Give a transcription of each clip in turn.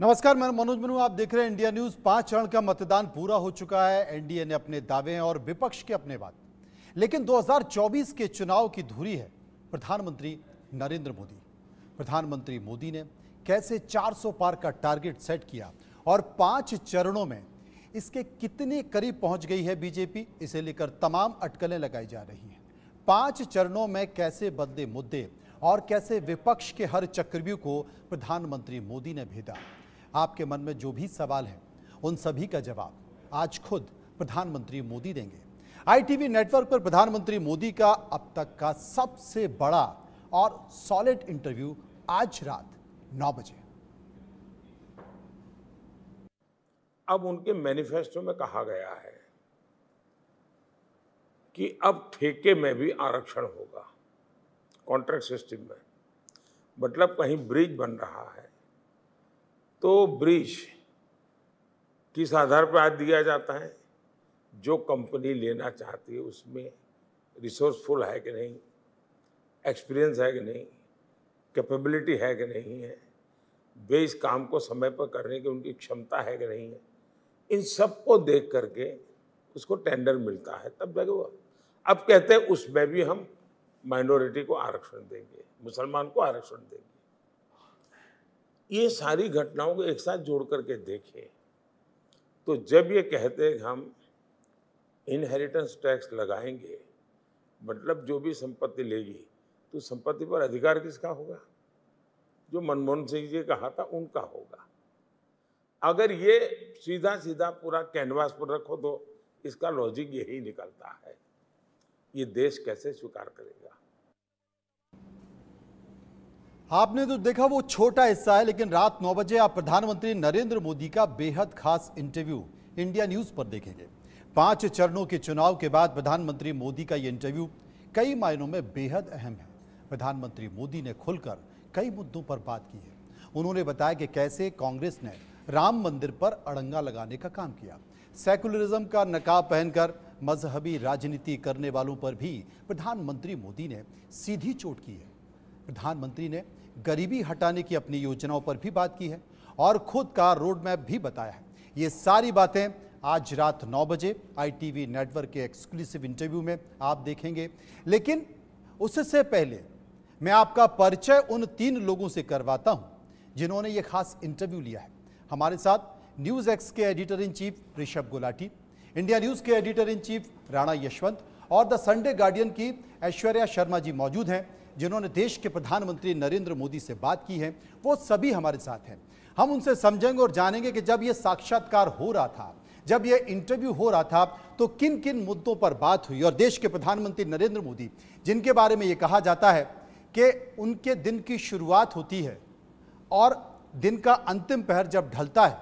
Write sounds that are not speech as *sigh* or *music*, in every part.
नमस्कार मैं मनोज मनू आप देख रहे हैं इंडिया न्यूज पांच चरण का मतदान पूरा हो चुका है एनडीए ने अपने दावे और विपक्ष के अपने बात लेकिन 2024 के चुनाव की धुरी है प्रधानमंत्री नरेंद्र मोदी प्रधानमंत्री मोदी ने कैसे 400 पार का टारगेट सेट किया और पांच चरणों में इसके कितने करीब पहुंच गई है बीजेपी इसे लेकर तमाम अटकलें लगाई जा रही हैं पांच चरणों में कैसे बदले मुद्दे और कैसे विपक्ष के हर चक्रव्यूह को प्रधानमंत्री मोदी ने भेदा आपके मन में जो भी सवाल है उन सभी का जवाब आज खुद प्रधानमंत्री मोदी देंगे आईटीवी नेटवर्क पर प्रधानमंत्री मोदी का अब तक का सबसे बड़ा और सॉलिड इंटरव्यू आज रात नौ बजे अब उनके मैनिफेस्टो में कहा गया है कि अब ठेके में भी आरक्षण होगा कॉन्ट्रैक्ट सिस्टम में मतलब कहीं ब्रिज बन रहा है तो ब्रिज किस आधार पर आज दिया जाता है जो कंपनी लेना चाहती है उसमें रिसोर्सफुल है कि नहीं एक्सपीरियंस है कि नहीं कैपेबिलिटी है कि नहीं है वे इस काम को समय पर करने की उनकी क्षमता है कि नहीं है इन सबको देख करके उसको टेंडर मिलता है तब जाके वो अब कहते हैं उसमें भी हम माइनॉरिटी को आरक्षण देंगे मुसलमान को आरक्षण देंगे ये सारी घटनाओं को एक साथ जोड़ करके देखें तो जब ये कहते हैं हम इनहेरिटेंस टैक्स लगाएंगे मतलब जो भी संपत्ति लेगी तो संपत्ति पर अधिकार किसका होगा जो मनमोहन सिंह जी कहा था उनका होगा अगर ये सीधा सीधा पूरा कैनवास पर रखो तो इसका लॉजिक यही निकलता है ये देश कैसे स्वीकार करेगा आपने तो देखा वो छोटा हिस्सा है लेकिन रात 9 बजे आप प्रधानमंत्री नरेंद्र मोदी का बेहद खास इंटरव्यू इंडिया न्यूज पर देखेंगे पांच चरणों के चुनाव के बाद प्रधानमंत्री मोदी का ये इंटरव्यू कई मायनों में बेहद अहम है प्रधानमंत्री मोदी ने खुलकर कई मुद्दों पर बात की है उन्होंने बताया कि कैसे कांग्रेस ने राम मंदिर पर अड़ंगा लगाने का काम किया सेकुलरिज्म का नकाब पहनकर मजहबी राजनीति करने वालों पर भी प्रधानमंत्री मोदी ने सीधी चोट की है प्रधानमंत्री ने गरीबी हटाने की अपनी योजनाओं पर भी बात की है और खुद का रोड मैप भी बताया है ये सारी बातें आज रात नौ बजे आईटीवी नेटवर्क के एक्सक्लूसिव इंटरव्यू में आप देखेंगे लेकिन उससे पहले मैं आपका परिचय उन तीन लोगों से करवाता हूं जिन्होंने ये खास इंटरव्यू लिया है हमारे साथ न्यूज़ एक्स के editor in chief Rishabh Gulati India News के editor in chief Rana Yashwant और द संडे गार्डियन की ऐश्वर्या शर्मा जी मौजूद हैं जिन्होंने देश के प्रधानमंत्री नरेंद्र मोदी से बात की है वो सभी हमारे साथ हैं हम उनसे समझेंगे और जानेंगे कि जब ये साक्षात्कार हो रहा था जब यह इंटरव्यू हो रहा था तो किन किन मुद्दों पर बात हुई और देश के प्रधानमंत्री नरेंद्र मोदी जिनके बारे में ये कहा जाता है कि उनके दिन की शुरुआत होती है और दिन का अंतिम पहर जब ढलता है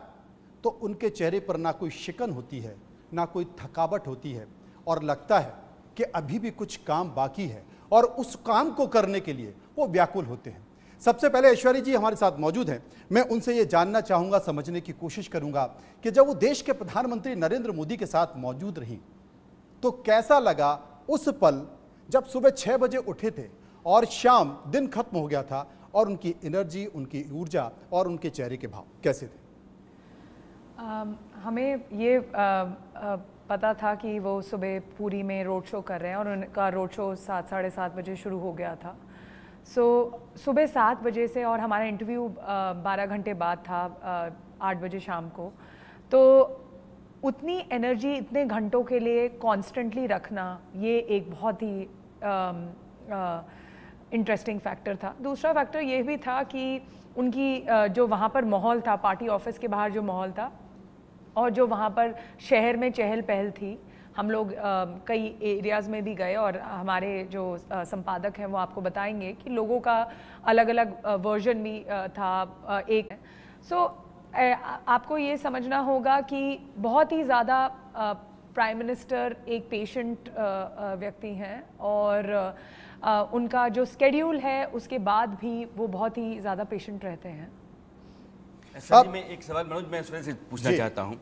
तो उनके चेहरे पर ना कोई शिकन होती है ना कोई थकावट होती है और लगता है कि अभी भी कुछ काम बाकी है और उस काम को करने के लिए वो व्याकुल होते हैं सबसे पहले ऐश्वर्य जी हमारे साथ मौजूद हैं मैं उनसे ये जानना चाहूँगा समझने की कोशिश करूँगा कि जब वो देश के प्रधानमंत्री नरेंद्र मोदी के साथ मौजूद रहीं तो कैसा लगा उस पल जब सुबह छः बजे उठे थे और शाम दिन खत्म हो गया था और उनकी एनर्जी उनकी ऊर्जा और उनके चेहरे के भाव कैसे थे आ, हमें ये आ, आ, पता था कि वो सुबह पूरी में रोड शो कर रहे हैं और उनका रोड शो सात साढ़े सात बजे शुरू हो गया था सो so, सुबह सात बजे से और हमारा इंटरव्यू बारह घंटे बाद था आठ बजे शाम को तो उतनी एनर्जी इतने घंटों के लिए कॉन्स्टेंटली रखना ये एक बहुत ही इंटरेस्टिंग फैक्टर था दूसरा फैक्टर ये भी था कि उनकी uh, जो वहाँ पर माहौल था पार्टी ऑफिस के बाहर जो माहौल था और जो वहाँ पर शहर में चहल पहल थी हम लोग कई एरियाज़ में भी गए और हमारे जो संपादक हैं वो आपको बताएंगे कि लोगों का अलग अलग वर्जन भी था एक सो so, आपको ये समझना होगा कि बहुत ही ज़्यादा प्राइम मिनिस्टर एक पेशेंट व्यक्ति हैं और उनका जो स्केड्यूल है उसके बाद भी वो बहुत ही ज़्यादा पेशेंट रहते हैं अब, मैं एक सवाल मनोज मैं से पूछना चाहता हूँ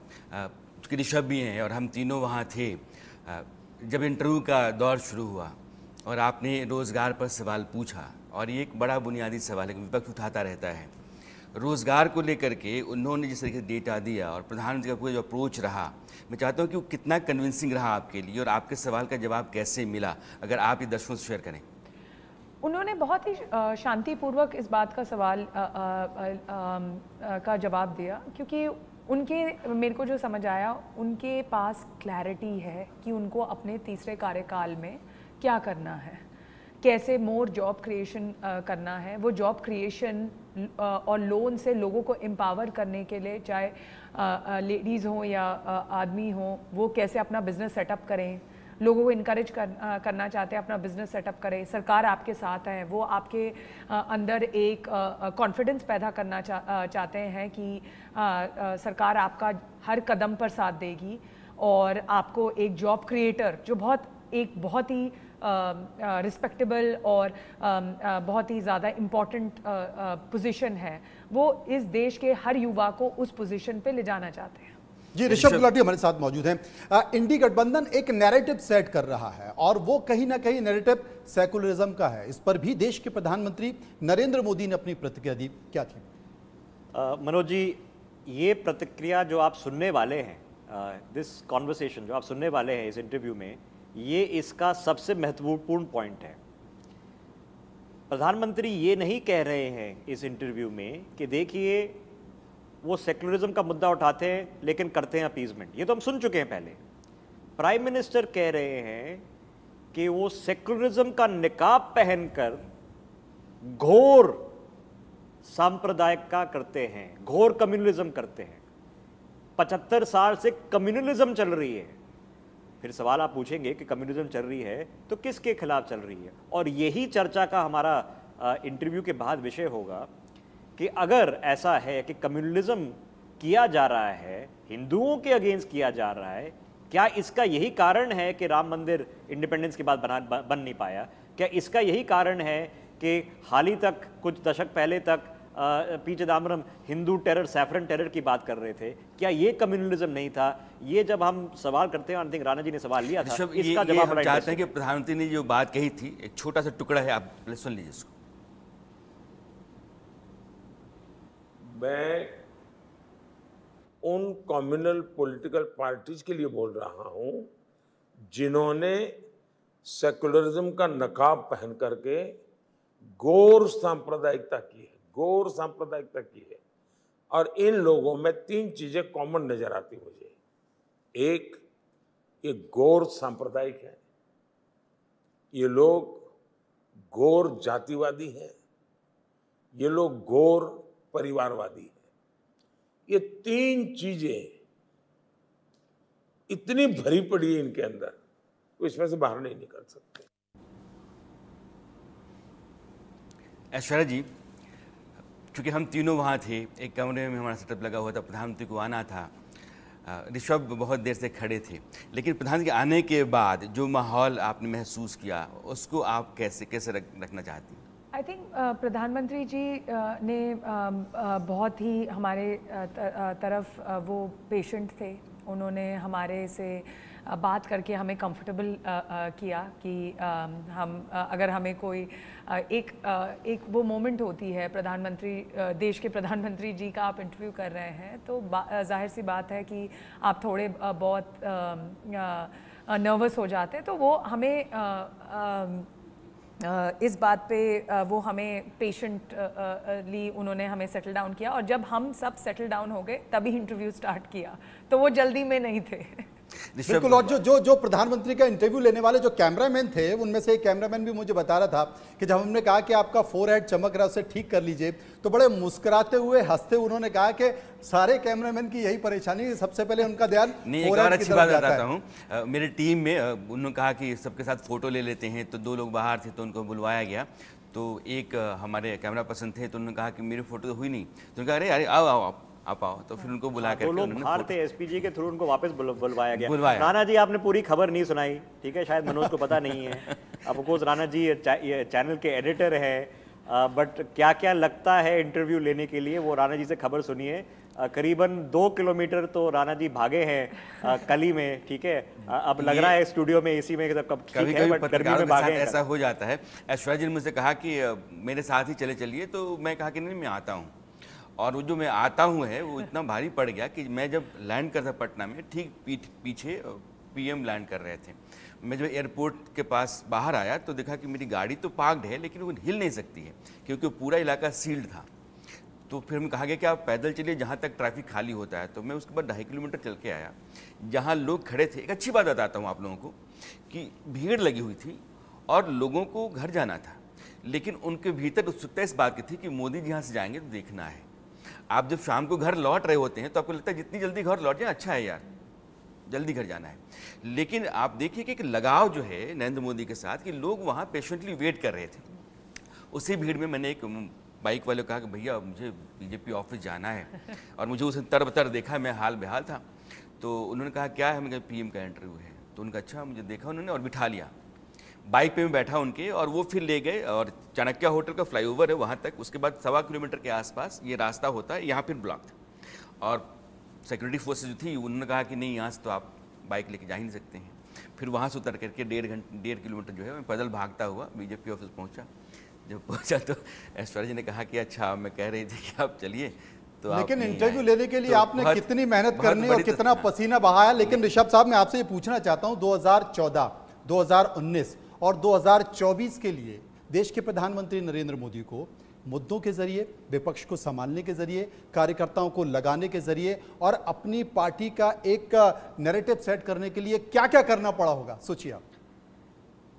ऋषभ भी हैं और हम तीनों वहाँ थे जब इंटरव्यू का दौर शुरू हुआ और आपने रोज़गार पर सवाल पूछा और ये एक बड़ा बुनियादी सवाल है विपक्ष उठाता रहता है रोज़गार को लेकर के उन्होंने जिस तरीके से डेटा दिया और प्रधानमंत्री का पूरा जो अप्रोच रहा मैं चाहता हूँ कि वो कितना कन्विंसिंग रहा आपके लिए और आपके सवाल का जवाब कैसे मिला अगर आप ये दर्शकों से शेयर करें उन्होंने बहुत ही शांतिपूर्वक इस बात का सवाल आ, आ, आ, का जवाब दिया क्योंकि उनके मेरे को जो समझ आया उनके पास क्लैरिटी है कि उनको अपने तीसरे कार्यकाल में क्या करना है कैसे मोर जॉब क्रिएशन करना है वो जॉब क्रिएशन और लोन से लोगों को एम्पावर करने के लिए चाहे लेडीज़ हों या आदमी हों वो कैसे अपना बिजनेस सेटअप करें लोगों को इनक्रेज कर, करना चाहते हैं अपना बिजनेस सेटअप करें सरकार आपके साथ है वो आपके अंदर एक कॉन्फिडेंस पैदा करना चा, चाहते हैं कि सरकार आपका हर कदम पर साथ देगी और आपको एक जॉब क्रिएटर जो बहुत एक बहुत ही रिस्पेक्टेबल और बहुत ही ज़्यादा इम्पॉर्टेंट पोजीशन है वो इस देश के हर युवा को उस पोजीशन पे ले जाना चाहते हैं जी ऋषभ गुलाटी हमारे साथ मौजूद हैं इंडी गठबंधन एक नैरेटिव सेट कर रहा है और वो कहीं ना कहीं नैरेटिव सेकुलरिज्म का है इस पर भी देश के प्रधानमंत्री नरेंद्र मोदी ने अपनी प्रतिक्रिया दी क्या थी मनोज जी ये प्रतिक्रिया जो आप सुनने वाले हैं दिस कॉन्वर्सेशन जो आप सुनने वाले हैं इस इंटरव्यू में ये इसका सबसे महत्वपूर्ण पॉइंट है प्रधानमंत्री ये नहीं कह रहे हैं इस इंटरव्यू में कि देखिए वो सेकुलरिज्म का मुद्दा उठाते हैं लेकिन करते हैं अपीजमेंट ये तो हम सुन चुके हैं पहले प्राइम मिनिस्टर कह रहे हैं कि वो सेकुलरिज्म का निकाब पहनकर घोर सांप्रदायिक का करते हैं घोर कम्युनलिज्म करते हैं पचहत्तर साल से कम्युनलिज्म चल रही है फिर सवाल आप पूछेंगे कि कम्युनिज्म चल रही है तो किसके खिलाफ चल रही है और यही चर्चा का हमारा इंटरव्यू के बाद विषय होगा कि अगर ऐसा है कि कम्युनलिज्म किया जा रहा है हिंदुओं के अगेंस्ट किया जा रहा है क्या इसका यही कारण है कि राम मंदिर इंडिपेंडेंस के बाद बना बन नहीं पाया क्या इसका यही कारण है कि हाल ही तक कुछ दशक पहले तक P Chidambaram Hindu terror saffron terror की बात कर रहे थे क्या ये कम्युनलिज्म नहीं था ये जब हम सवाल करते हैं थिंक राणा जी ने सवाल लिया था इसका जवाब चाहते हैं कि प्रधानमंत्री ने जो बात कही थी एक छोटा सा टुकड़ा है आप सुन लीजिए इसको मैं उन कम्युनल पॉलिटिकल पार्टीज के लिए बोल रहा हूँ जिन्होंने सेकुलरिज्म का नकाब पहन करके गौर सांप्रदायिकता की है गौर सांप्रदायिकता की है और इन लोगों में तीन चीज़ें कॉमन नज़र आती मुझे एक ये गौर सांप्रदायिक है ये लोग गौर जातिवादी हैं ये लोग गौर परिवारवादी है ये तीन चीजें इतनी भरी पड़ी है इनके अंदर इसमें से बाहर नहीं निकल सकते ऐश्वर्या जी चूंकि हम तीनों वहाँ थे एक कमरे में हमारा सेटअप लगा हुआ था प्रधानमंत्री को आना था ऋषभ बहुत देर से खड़े थे लेकिन प्रधानमंत्री के आने के बाद जो माहौल आपने महसूस किया उसको आप कैसे कैसे रख, रखना चाहती हैं आई थिंक uh, प्रधानमंत्री जी uh, ने um, uh, बहुत ही हमारे तरफ वो पेशेंट थे उन्होंने हमारे से बात करके हमें कंफर्टेबल किया कि um, हम अगर हमें कोई एक एक वो मोमेंट होती है प्रधानमंत्री देश के प्रधानमंत्री जी का आप इंटरव्यू कर रहे हैं तो जाहिर सी बात है कि आप थोड़े बहुत नर्वस um, हो जाते हैं तो वो हमें इस बात पे वो हमें पेशेंटली उन्होंने हमें सेटल डाउन किया और जब हम सब सेटल डाउन हो गए तभी इंटरव्यू स्टार्ट किया तो वो जल्दी में नहीं थे बिल्कुल और जो जो जो प्रधानमंत्री का इंटरव्यू लेने वाले जो कैमरामैन थे उनमें से एक कैमरामैन भी मुझे बता रहा था कि जब हमने कहा कि आपका फोर हेड चमक रहा उसे ठीक कर लीजिए तो बड़े मुस्कुराते हुए हंसते उन्होंने कहा कि सारे कैमरामैन की यही परेशानी सबसे पहले उनका ध्यान नहीं एक और अच्छी बात बताता हूँ मेरे टीम में उन्होंने कहा कि सबके साथ फोटो ले लेते हैं तो दो लोग बाहर थे तो उनको बुलवाया गया तो एक हमारे कैमरा पर्सन थे तो उन्होंने कहा कि मेरी फोटो तो हुई नहीं तो उन्होंने कहा अरे अरे आओ आओ आप आ पाओ तो फिर उनको बुला हाँ, कर लोग बाहर थे एसपीजी के थ्रू उनको वापस बुलवाया गया बुलवाया राणा जी आपने पूरी खबर नहीं सुनाई ठीक है शायद मनोज को पता नहीं है अब अफकोर्स राणा जी चैनल के एडिटर हैं बट क्या क्या लगता है इंटरव्यू लेने के लिए वो राणा जी से खबर सुनिए करीबन दो किलोमीटर तो राणा जी भागे हैं *laughs* कली में ठीक है अब लग रहा है स्टूडियो में इसी में सब कब कभी है, बट गर्मी में भागे ऐसा हो जाता है ऐश्वर्या जी ने मुझसे कहा कि मेरे साथ ही चले चलिए तो मैं कहा कि नहीं मैं आता हूँ और वो जो मैं आता हूँ है वो इतना भारी पड़ गया कि मैं जब लैंड कर था पटना में ठीक पीठ पीछे पीएम लैंड कर रहे थे मैं जब एयरपोर्ट के पास बाहर आया तो देखा कि मेरी गाड़ी तो पार्कड है लेकिन वो हिल नहीं सकती है क्योंकि वो पूरा इलाका सील्ड था तो फिर हम कहा गया कि आप पैदल चलिए जहाँ तक ट्रैफिक खाली होता है तो मैं उसके बाद ढाई किलोमीटर चल के आया जहाँ लोग खड़े थे एक अच्छी बात बताता हूँ आप लोगों को कि भीड़ लगी हुई थी और लोगों को घर जाना था लेकिन उनके भीतर उत्सुकता इस बात की थी कि मोदी जी यहाँ से जाएंगे तो देखना है आप जब शाम को घर लौट रहे होते हैं तो आपको लगता है जितनी जल्दी घर लौट जाए अच्छा है यार जल्दी घर जाना है लेकिन आप देखिए कि एक लगाव जो है नरेंद्र मोदी के साथ कि लोग वहाँ पेशेंटली वेट कर रहे थे उसी भीड़ में मैंने एक बाइक वाले को कहा कि भैया मुझे बीजेपी ऑफिस जाना है और मुझे उसने तर बतर देखा मैं हाल बेहाल था तो उन्होंने कहा क्या है मैंने पी का इंटरव्यू है तो उनका अच्छा मुझे देखा उन्होंने और बिठा लिया बाइक पे मैं बैठा उनके और वो फिर ले गए और चाणक्य होटल का फ्लाईओवर है वहाँ तक उसके बाद सवा किलोमीटर के आसपास ये रास्ता होता है यहाँ फिर ब्लॉक था और सिक्योरिटी फोर्सेज जो थी उन्होंने कहा कि नहीं यहाँ से तो आप बाइक लेके जा ही नहीं सकते हैं फिर वहाँ से उतर करके डेढ़ घंटे डेढ़ किलोमीटर जो है मैं पैदल भागता हुआ बीजेपी ऑफिस पहुँचा जब पहुँचा तो ऐश्वर्य जी ने कहा कि अच्छा मैं कह रही थी कि आप चलिए तो लेकिन इंटरव्यू लेने के लिए तो आपने बहुत, कितनी मेहनत करनी और तो- कितना पसीना बहाया लेकिन ऋषभ साहब मैं आपसे ये पूछना चाहता हूँ 2014, 2019 और 2024 के लिए देश के प्रधानमंत्री नरेंद्र मोदी को मुद्दों के जरिए विपक्ष को संभालने के जरिए कार्यकर्ताओं को लगाने के जरिए और अपनी पार्टी का एक नैरेटिव सेट करने के लिए क्या क्या करना पड़ा होगा सोचिए आप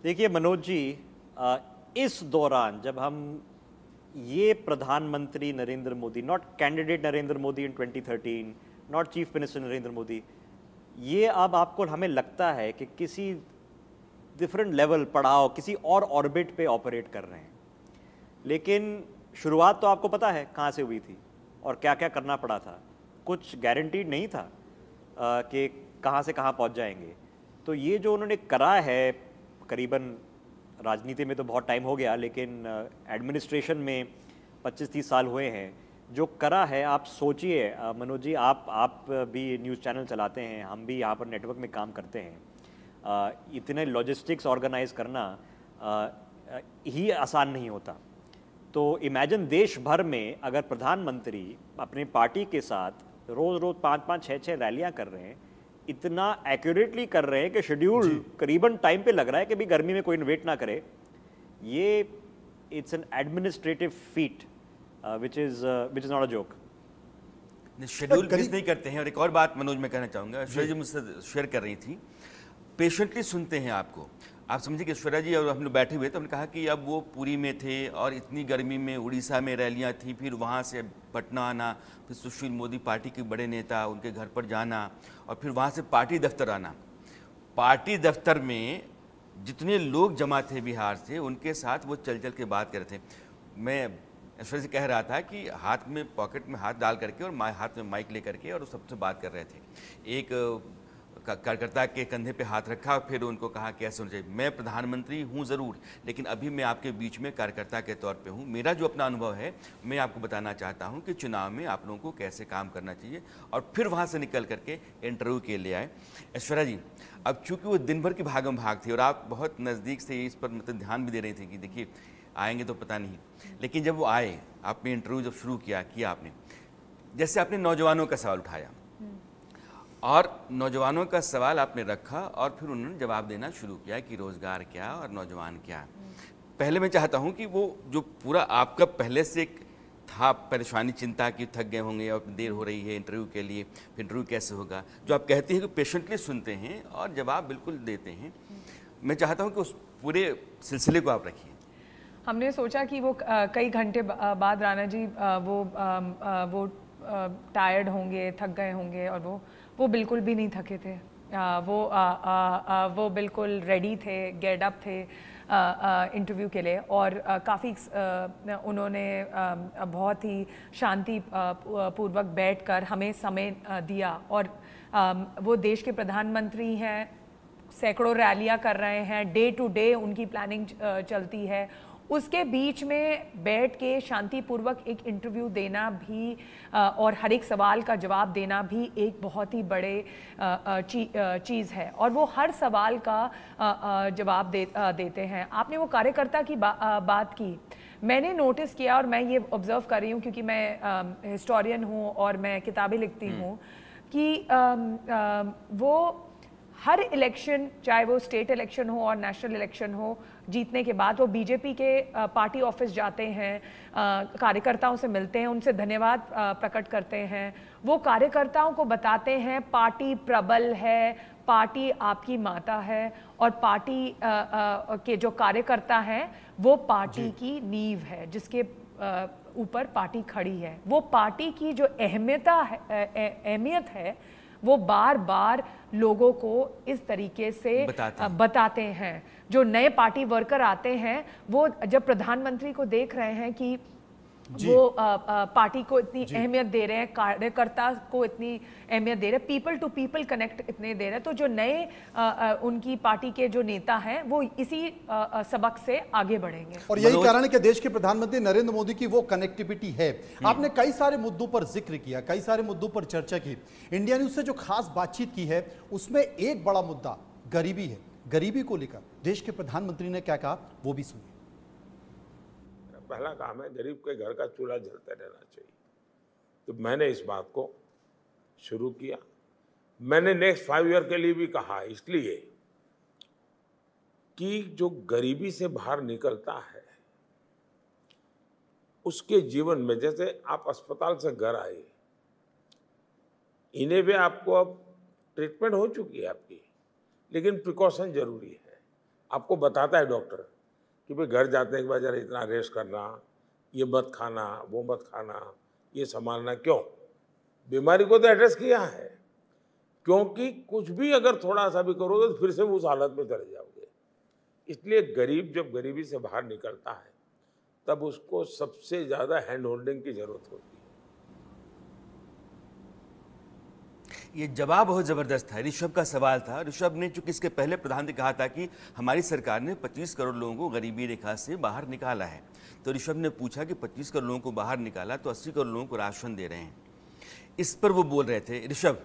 देखिए मनोज जी इस दौरान जब हम ये प्रधानमंत्री Narendra Modi not candidate Narendra Modi in 2013 not chief minister Narendra Modi ये अब आपको हमें लगता है कि किसी डिफरेंट लेवल पड़ाव किसी और ऑर्बिट पे ऑपरेट कर रहे हैं लेकिन शुरुआत तो आपको पता है कहाँ से हुई थी और क्या क्या करना पड़ा था कुछ गारंटीड नहीं था कि कहाँ से कहाँ पहुँच जाएंगे तो ये जो उन्होंने करा है करीबन राजनीति में तो बहुत टाइम हो गया लेकिन एडमिनिस्ट्रेशन में 25-30 साल हुए हैं जो करा है आप सोचिए मनोज जी आप आप भी न्यूज़ चैनल चलाते हैं हम भी यहाँ पर नेटवर्क में काम करते हैं इतने लॉजिस्टिक्स ऑर्गेनाइज करना ही आसान नहीं होता तो इमेजिन देश भर में अगर प्रधानमंत्री अपनी पार्टी के साथ रोज़ रोज़ पाँच पाँच छः छः रैलियाँ कर रहे हैं इतना एक्यूरेटली कर रहे हैं कि शेड्यूल करीबन टाइम पे लग रहा है कि भी गर्मी में कोई वेट ना करे ये it's an administrative feat which is which is not a joke schedule नहीं करते हैं और एक और बात मनोज मैं कहना चाहूँगा मुझसे शेयर कर रही थी पेशेंटली सुनते हैं आपको आप समझिए कि ईश्वरा जी और हम लोग बैठे हुए तो हमने कहा कि अब वो पुरी में थे और इतनी गर्मी में उड़ीसा में रैलियाँ थी फिर वहाँ से पटना आना फिर सुशील मोदी पार्टी के बड़े नेता उनके घर पर जाना और फिर वहाँ से पार्टी दफ्तर आना पार्टी दफ्तर में जितने लोग जमा थे बिहार से उनके साथ वो चल चल के बात कर रहे थे मैं ईश्वर से कह रहा था कि हाथ में पॉकेट में हाथ डाल करके और हाथ में माइक ले करके और सबसे बात कर रहे थे एक कार्यकर्ता के कंधे पे हाथ रखा फिर उनको कहा कि ऐसा चाहिए मैं प्रधानमंत्री हूँ ज़रूर लेकिन अभी मैं आपके बीच में कार्यकर्ता के तौर पे हूँ मेरा जो अपना अनुभव है मैं आपको बताना चाहता हूँ कि चुनाव में आप लोगों को कैसे काम करना चाहिए और फिर वहाँ से निकल करके इंटरव्यू के लिए आए ऐश्वर्या जी अब चूँकि वो दिन भर की भागम भाग थी और आप बहुत नज़दीक से इस पर मतलब ध्यान भी दे रही थी कि देखिए आएंगे तो पता नहीं लेकिन जब वो आए आपने इंटरव्यू जब शुरू किया किया आपने जैसे आपने नौजवानों का सवाल उठाया और नौजवानों का सवाल आपने रखा और फिर उन्होंने जवाब देना शुरू किया कि रोज़गार क्या और नौजवान क्या पहले मैं चाहता हूँ कि वो जो पूरा आपका पहले से एक था परेशानी चिंता कि थक गए होंगे और देर हो रही है इंटरव्यू के लिए फिर इंटरव्यू कैसे होगा जो आप कहते हैं कि पेशेंटली सुनते हैं और जवाब बिल्कुल देते हैं मैं चाहता हूँ कि उस पूरे सिलसिले को आप रखिए हमने सोचा कि वो कई घंटे बाद राणा जी वो वो टायर्ड होंगे थक गए होंगे और वो वो बिल्कुल भी नहीं थके थे आ, वो आ, आ, आ, वो बिल्कुल रेडी थे गेट अप थे इंटरव्यू के लिए और काफ़ी उन्होंने आ, बहुत ही शांति पूर्वक बैठकर हमें समय दिया और आ, वो देश के प्रधानमंत्री हैं सैकड़ों रैलियां कर रहे हैं डे टू डे उनकी प्लानिंग चलती है उसके बीच में बैठ के शांतिपूर्वक एक इंटरव्यू देना भी और हर एक सवाल का जवाब देना भी एक बहुत ही बड़े चीज़ है और वो हर सवाल का जवाब दे, देते हैं आपने वो कार्यकर्ता की बा, बात की मैंने नोटिस किया और मैं ये ऑब्ज़र्व कर रही हूँ क्योंकि मैं हिस्टोरियन हूँ और मैं किताबें लिखती हम्म। हूँ कि वो हर इलेक्शन चाहे वो स्टेट इलेक्शन हो और नेशनल इलेक्शन हो जीतने के बाद वो बीजेपी के पार्टी ऑफिस जाते हैं कार्यकर्ताओं से मिलते हैं उनसे धन्यवाद प्रकट करते हैं वो कार्यकर्ताओं को बताते हैं पार्टी प्रबल है पार्टी आपकी माता है और पार्टी आ, आ, के जो कार्यकर्ता हैं वो पार्टी की नींव है जिसके ऊपर पार्टी खड़ी है वो पार्टी की जो अहमियता है अहमियत है वो बार बार लोगों को इस तरीके से बताते, बताते हैं जो नए पार्टी वर्कर आते हैं वो जब प्रधानमंत्री को देख रहे हैं कि वो आ, आ, पार्टी को इतनी अहमियत दे रहे हैं कार्यकर्ता को इतनी अहमियत दे रहे हैं पीपल टू पीपल कनेक्ट इतने दे रहे हैं तो जो नए आ, उनकी पार्टी के जो नेता हैं वो इसी सबक से आगे बढ़ेंगे और यही कारण है कि देश के प्रधानमंत्री नरेंद्र मोदी की वो कनेक्टिविटी है आपने कई सारे मुद्दों पर जिक्र किया कई सारे मुद्दों पर चर्चा की इंडिया न्यूज से जो खास बातचीत की है उसमें एक बड़ा मुद्दा गरीबी है गरीबी को लेकर देश के प्रधानमंत्री ने क्या कहा वो भी सुनिए पहला काम है गरीब के घर का चूल्हा जलता रहना चाहिए तो मैंने इस बात को शुरू किया मैंने नेक्स्ट फाइव ईयर के लिए भी कहा इसलिए कि जो गरीबी से बाहर निकलता है उसके जीवन में जैसे आप अस्पताल से घर आए इन्हें भी आपको अब ट्रीटमेंट हो चुकी है आपकी लेकिन प्रिकॉशन ज़रूरी है आपको बताता है डॉक्टर कि भाई घर जाते के जरा इतना रेस्ट करना ये मत खाना वो मत खाना ये संभालना क्यों बीमारी को तो एड्रेस किया है क्योंकि कुछ भी अगर थोड़ा सा भी करोगे तो फिर से उस हालत में चले जाओगे इसलिए गरीब जब गरीबी से बाहर निकलता है तब उसको सबसे ज़्यादा हैंड होल्डिंग की ज़रूरत होती है ये जवाब बहुत ज़बरदस्त है ऋषभ का सवाल था ऋषभ ने चूंकि इसके पहले प्रधान ने कहा था कि हमारी सरकार ने 25 करोड़ लोगों को गरीबी रेखा से बाहर निकाला है तो ऋषभ ने पूछा कि 25 करोड़ लोगों को बाहर निकाला तो 80 करोड़ लोगों को राशन दे रहे हैं इस पर वो बोल रहे थे ऋषभ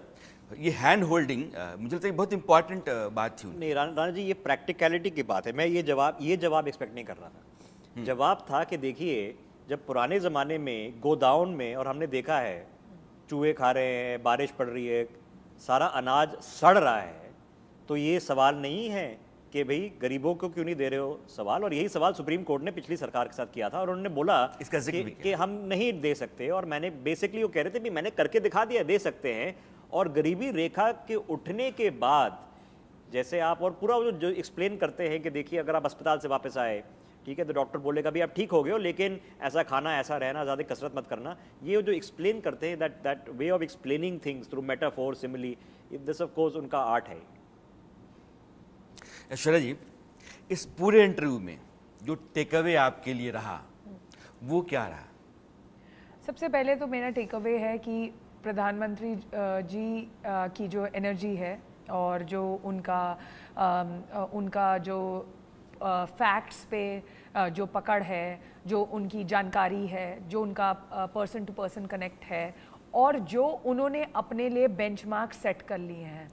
ये हैंड होल्डिंग मुझे लगता है बहुत इंपॉर्टेंट बात थी नहीं राणा राणा जी ये प्रैक्टिकलिटी की बात है मैं ये जवाब ये जवाब एक्सपेक्ट नहीं कर रहा था हम्म। जवाब था कि देखिए जब पुराने ज़माने में गोदाउन में और हमने देखा है चूहे खा रहे हैं बारिश पड़ रही है सारा अनाज सड़ रहा है तो ये सवाल नहीं है कि भाई गरीबों को क्यों नहीं दे रहे हो सवाल और यही सवाल सुप्रीम कोर्ट ने पिछली सरकार के साथ किया था और उन्होंने बोला इसका कि, कि हम नहीं दे सकते और मैंने बेसिकली वो कह रहे थे भी मैंने करके दिखा दिया दे सकते हैं और गरीबी रेखा के उठने के बाद जैसे आप और पूरा जो एक्सप्लेन करते हैं कि देखिए अगर आप अस्पताल से वापस आए ठीक है तो डॉक्टर बोलेगा भी आप ठीक हो गए हो लेकिन ऐसा खाना ऐसा रहना ज़्यादा कसरत मत करना ये जो एक्सप्लेन करते हैं that that way of explaining things through metaphor simile this of course उनका आर्ट है ऐश्वर्या जी इस पूरे इंटरव्यू में जो टेकअवे आपके लिए रहा वो क्या रहा सबसे पहले तो मेरा टेकअवे है कि प्रधानमंत्री जी की जो एनर्जी है और जो उनका उनका जो फैक्ट्स पे जो पकड़ है जो उनकी जानकारी है जो उनका पर्सन टू पर्सन कनेक्ट है और जो उन्होंने अपने लिए बेंचमार्क सेट कर लिए हैं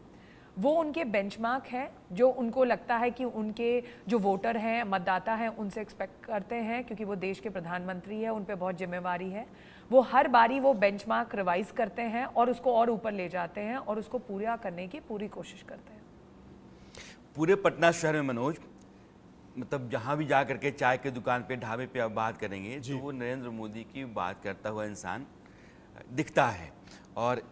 वो उनके बेंचमार्क हैं जो उनको लगता है कि उनके जो वोटर हैं मतदाता हैं उनसे एक्सपेक्ट करते हैं क्योंकि वो देश के प्रधानमंत्री है उन पर बहुत जिम्मेवारी है वो हर बारी वो बेंचमार्क रिवाइज करते हैं और उसको और ऊपर ले जाते हैं और उसको पूरा करने की पूरी कोशिश करते हैं पूरे पटना शहर में मनोज मतलब जहाँ भी जा करके चाय के दुकान पे ढाबे पे आप बात करेंगे तो वो नरेंद्र मोदी की बात करता हुआ इंसान दिखता है और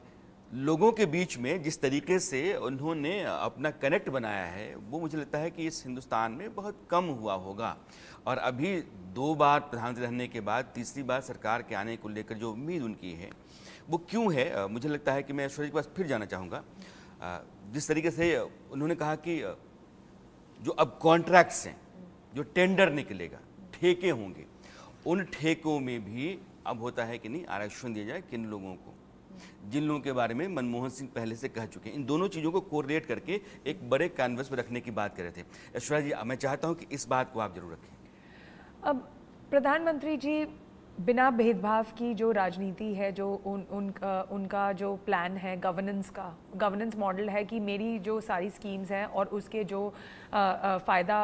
लोगों के बीच में जिस तरीके से उन्होंने अपना कनेक्ट बनाया है वो मुझे लगता है कि इस हिंदुस्तान में बहुत कम हुआ होगा और अभी दो बार प्रधानमंत्री रहने के बाद तीसरी बार सरकार के आने को लेकर जो उम्मीद उनकी है वो क्यों है मुझे लगता है कि मैं ऐश्वर्य के पास फिर जाना चाहूँगा जिस तरीके से उन्होंने कहा कि जो अब कॉन्ट्रैक्ट्स हैं जो टेंडर निकलेगा ठेके होंगे उन ठेकों में भी अब होता है कि नहीं आरक्षण दिया जाए किन लोगों को जिन लोगों के बारे में मनमोहन सिंह पहले से कह चुके हैं इन दोनों चीज़ों को कोरिलेट करके एक बड़े कैनवस पर रखने की बात कर रहे थे ऐश्वर्या जी मैं चाहता हूँ कि इस बात को आप जरूर रखें अब प्रधानमंत्री जी बिना भेदभाव की जो राजनीति है जो उन उन उनका जो प्लान है गवर्नेंस का गवर्नेंस मॉडल है कि मेरी जो सारी स्कीम्स हैं और उसके जो फ़ायदा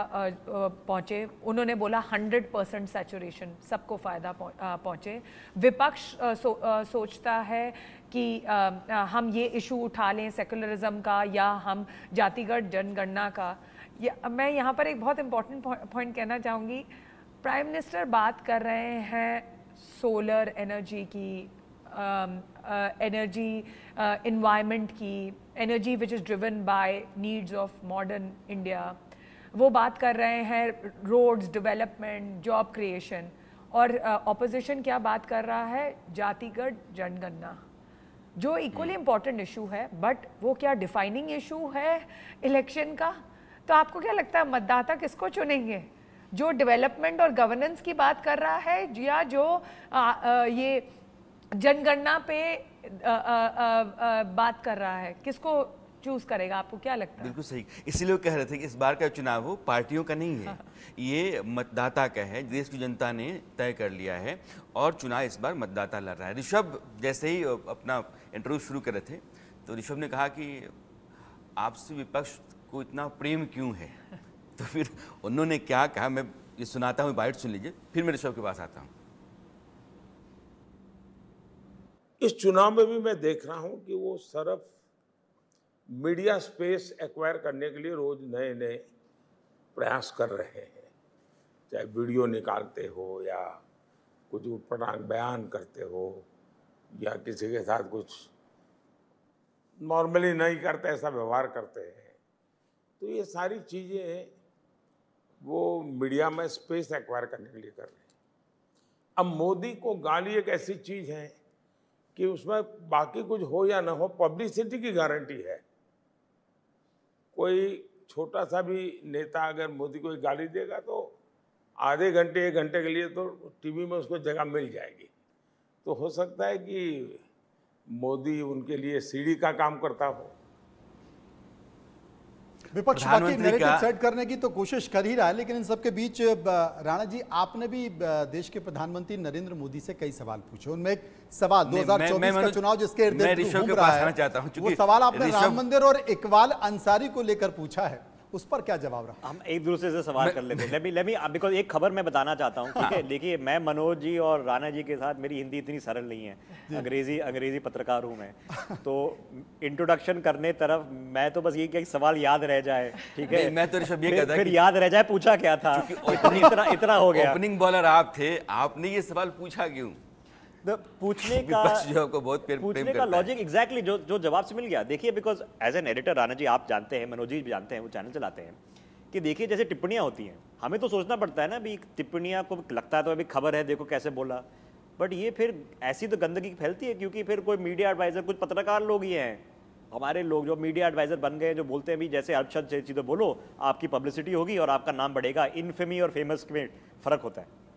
पहुँचे उन्होंने बोला 100 परसेंट सेचुरेशन सबको फ़ायदा पहुँचे विपक्ष सो, सोचता है कि आ, हम ये इशू उठा लें सेकुलरिज्म का या हम जातिगत जनगणना का या, मैं यहाँ पर एक बहुत इम्पॉर्टेंट पॉइंट कहना चाहूँगी प्राइम मिनिस्टर बात कर रहे हैं सोलर एनर्जी की energy um, environment uh, uh, की energy which is driven by needs of modern India वो बात कर रहे हैं रोड्स डेवलपमेंट जॉब क्रिएशन और ऑपोजिशन uh, क्या बात कर रहा है जातिगढ़ जनगणना जो इक्वली इम्पॉर्टेंट इशू है बट वो क्या डिफाइनिंग इशू है इलेक्शन का तो आपको क्या लगता है मतदाता किसको चुनेंगे जो डेवलपमेंट और गवर्नेंस की बात कर रहा है या जो आ, आ, ये जनगणना पे आ, आ, आ, बात कर रहा है किसको चूज करेगा आपको क्या लगता है बिल्कुल सही इसीलिए कह रहे थे कि इस बार का चुनाव हो पार्टियों का नहीं है *laughs* ये मतदाता का है देश की जनता ने तय कर लिया है और चुनाव इस बार मतदाता लड़ रहा है ऋषभ जैसे ही अपना इंटरव्यू शुरू कर रहे थे तो ऋषभ ने कहा कि आपसे विपक्ष को इतना प्रेम क्यों है तो फिर उन्होंने क्या कहा मैं ये सुनाता हूँ बाइट सुन लीजिए फिर मेरे शव के पास आता हूँ इस चुनाव में भी मैं देख रहा हूँ कि वो सरफ मीडिया स्पेस एक्वायर करने के लिए रोज नए नए प्रयास कर रहे हैं चाहे वीडियो निकालते हो या कुछ उठपटांग बयान करते हो या किसी के साथ कुछ नॉर्मली नहीं करते ऐसा व्यवहार करते हैं तो ये सारी चीज़ें वो मीडिया में स्पेस एक्वायर करने के लिए कर रहे हैं अब मोदी को गाली एक ऐसी चीज़ है कि उसमें बाकी कुछ हो या ना हो पब्लिसिटी की गारंटी है कोई छोटा सा भी नेता अगर मोदी को एक गाली देगा तो आधे घंटे एक घंटे के लिए तो टीवी में उसको जगह मिल जाएगी तो हो सकता है कि मोदी उनके लिए सीढ़ी का काम करता हो विपक्ष सेट करने की तो कोशिश कर ही रहा है लेकिन इन सबके बीच राणा जी आपने भी देश के प्रधानमंत्री नरेंद्र मोदी से कई सवाल पूछे उनमें एक सवाल 2024 का चुनाव जिसके मैं गिर्द घूम रहा है वो सवाल आपने राम मंदिर और इकबाल अंसारी को लेकर पूछा है उस पर क्या जवाब रहा हम एक दूसरे से सवाल कर लेते हैं लेमी बिकॉज एक खबर मैं बताना चाहता हूँ ठीक है हाँ। देखिए मैं मनोज जी और राणा जी के साथ मेरी हिंदी इतनी सरल नहीं है अंग्रेजी अंग्रेजी पत्रकार हूँ मैं तो इंट्रोडक्शन करने तरफ मैं तो बस ये कि सवाल याद रह जाए ठीक है मैं तो फिर याद रह जाए पूछा क्या था इतना इतना हो गया ओपनिंग बॉलर आप थे आपने ये सवाल पूछा क्यों *laughs* पूछने का आपको बहुत पूछने का लॉजिक एग्जैक्टली exactly, जो जो जवाब से मिल गया देखिए because as an editor Rana ji आप जानते हैं मनोज जी भी जानते हैं वो चैनल चलाते हैं कि देखिए जैसे टिप्पणियाँ होती हैं हमें तो सोचना पड़ता है ना भी टिप्पणियाँ को लगता है तो अभी खबर है देखो कैसे बोला बट ये फिर ऐसी तो गंदगी फैलती है क्योंकि फिर कोई मीडिया एडवाइज़र कुछ पत्रकार लोग ही हैं हमारे लोग जो मीडिया एडवाइज़र बन गए जो बोलते हैं भी जैसे अक्षत चीज़ें बोलो आपकी पब्लिसिटी होगी और आपका नाम बढ़ेगा इनफेमी और फेमस में फ़र्क होता है